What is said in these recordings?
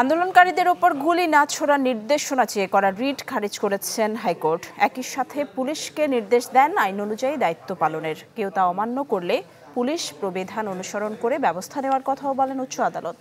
আন্দোলনকারীদের ওপর গুলি না ছোড়ার নির্দেশনা চেয়ে করা রিট খারিজ করেছেন হাইকোর্ট একই সাথে পুলিশকে নির্দেশ দেন আইন অনুযায়ী দায়িত্ব পালনের কেউ তা অমান্য করলে পুলিশ প্রবিধান অনুসরণ করে ব্যবস্থা নেওয়ার কথাও বলেন উচ্চ আদালত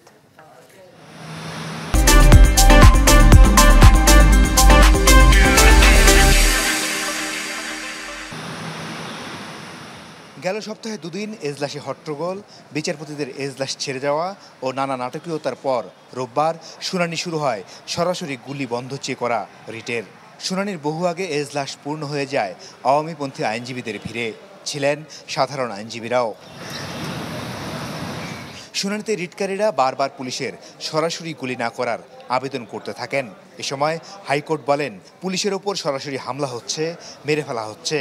গেল সপ্তাহে দুদিন এজলাসে হট্টগোল বিচারপতিদের এজলাস ছেড়ে যাওয়া ও নানা নাটকীয়তার পর রোববার শুনানি শুরু হয় সরাসরি গুলি বন্ধ চেয়ে করা রিটের শুনানির বহু আগে এজলাস পূর্ণ হয়ে যায় আওয়ামীপন্থী আইনজীবীদের ভিড়ে ছিলেন সাধারণ আইনজীবীরাও শুনানিতে রিটকারীরা বারবার পুলিশের সরাসরি গুলি না করার আবেদন করতে থাকেন এ সময় হাইকোর্ট বলেন পুলিশের ওপর সরাসরি হামলা হচ্ছে মেরে ফেলা হচ্ছে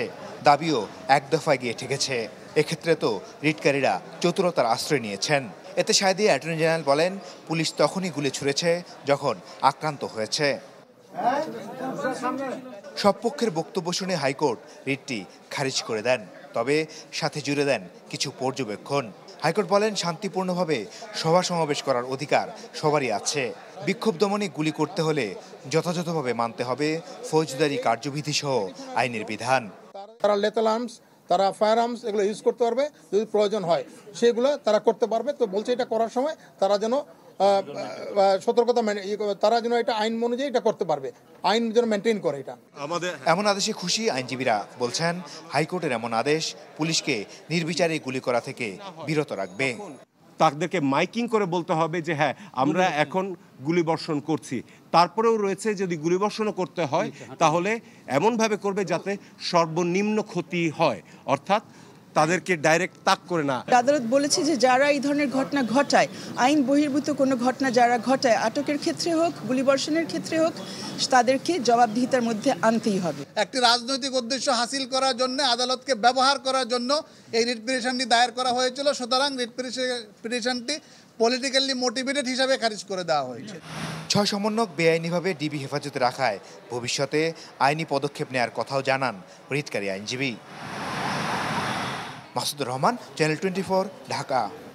দাবিও এক দফায় গিয়ে ঠেকেছে এক্ষেত্রে তো রিটকারীরা চতুরতার আশ্রয় নিয়েছেন এতে সায় দিয়ে অ্যাটর্নি জেনারেল বলেন পুলিশ তখনই গুলি ছুড়েছে যখন আক্রান্ত হয়েছে সব পক্ষের বক্তব্য শুনে হাইকোর্ট রিটটি খারিজ করে দেন তবে সাথে জুড়ে দেন কিছু পর্যবেক্ষণ হাইকোর্ট বলেন শান্তিপূর্ণভাবে সভা সমাবেশ করার অধিকার সবারই আছে বিক্ষোভ দমনে গুলি করতে হলে যথাযথভাবে মানতে হবে ফৌজদারি কার্যবিধি সহ আইনের বিধান তারা ফায়ার আর্মস এগুলো ইউজ করতে পারবে যদি প্রয়োজন হয় সেগুলো তারা করতে পারবে তো বলছে এটা করার সময় তারা যেন সতর্কতা ইয়ে তারা যেন এটা আইন অনুযায়ী এটা করতে পারবে আইন যেন মেনটেন করে এটা আমাদের হ্যাঁ। এমন আদেশে খুশি আইনজীবীরা বলছেন হাইকোর্টের এমন আদেশ পুলিশকে নির্বিচারে গুলি করা থেকে বিরত রাখবে তাদেরকে মাইকিং করে বলতে হবে যে হ্যাঁ আমরা এখন গুলিবর্ষণ করছি তারপরেও রয়েছে যদি গুলিবর্ষণও করতে হয় হ্যাঁ। তাহলে এমনভাবে করবে যাতে সর্বনিম্ন ক্ষতি হয় অর্থাৎ তাদেরকে ডাইরেক্ট তাক করে না আদালত বলেছে যে যারা এই ধরনের ঘটনা ঘটায় আইন বহির্ভূত কোনো ঘটনা যারা ঘটায় আটকের ক্ষেত্রে হোক গুলিবর্ষণের ক্ষেত্রে হোক তাদেরকে জবাবদিহিতার মধ্যে আনতেই হবে একটি রাজনৈতিক উদ্দেশ্য হাসিল করার জন্য আদালতকে ব্যবহার করার জন্য এই রিট পিটিশনটি দায়ের করা হয়েছিল সুতরাং রিট পিটিশনটি পলিটিক্যালি মোটিভেটেড হিসাবে খারিজ করে দেওয়া হয়েছে ছয় সমন্বয়ক বেআইনিভাবে ডিবি হেফাজতে রাখায় ভবিষ্যতে আইনি পদক্ষেপ নেয়ার কথাও জানান রিটকারী আইনজীবী मासुदुर रहमान चैनल 24 ढाका